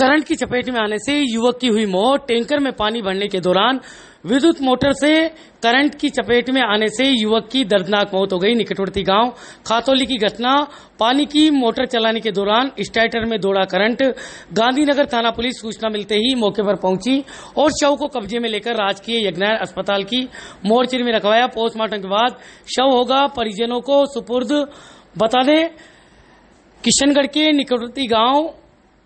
current की चपेट में आने से युवक की हुई मौत टैंकर में पानी भरने के दौरान विद्युत मोटर से करंट की चपेट में आने से युवक की दर्दनाक मौत हो गई निकटवर्ती गांव खातौली की घटना पानी की मोटर चलाने के दौरान स्टार्टर में दौड़ा करंट गांधीनगर थाना पुलिस सूचना मिलते ही मौके पर पहुंची और शव को कब्जे में लेकर राजकीय यज्ञार अस्पताल की मोर्चरी में रखवाया पोस्टमार्टम के बाद शव होगा परिजनों को सुपुर्द बता दें किशनगढ़ के निकटवर्ती गांव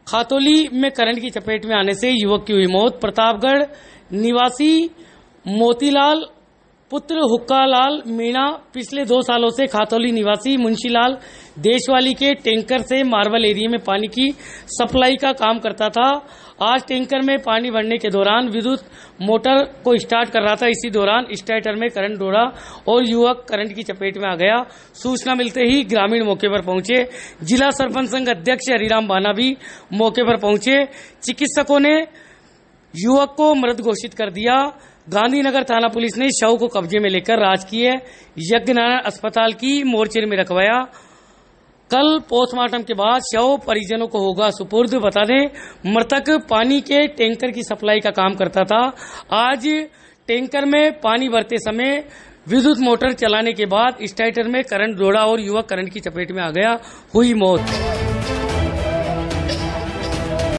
खातोली में करंट की चपेट में आने से युवक की हुई मौत प्रतापगढ़ निवासी मोतीलाल पुत्र हुक्का लाल मीणा पिछले दो सालों से खातौली निवासी मुंशीलाल देशवाली के टैंकर से मार्बल एरिया में पानी की सप्लाई का काम करता था आज टैंकर में पानी भरने के दौरान विद्युत मोटर को स्टार्ट कर रहा था इसी दौरान स्टार्टर में करंट दौड़ा और युवक करंट की चपेट में आ गया सूचना मिलते ही ग्रामीण मौके पर पहुंचे जिला सरपंच संघ अध्यक्ष हरिराम बाना भी मौके पर पहुंचे चिकित्सकों ने युवक को मृत घोषित कर दिया गांधीनगर थाना पुलिस ने शव को कब्जे में लेकर राजकीय यज्ञनारायण अस्पताल की मोर्चे में रखवाया कल पोस्टमार्टम के बाद शव परिजनों को होगा सुपुर्द बता दें मृतक पानी के टैंकर की सप्लाई का काम करता था आज टैंकर में पानी भरते समय विद्युत मोटर चलाने के बाद स्टाइटर में करंट दौड़ा और युवक करंट की चपेट में आ गया हुई मौत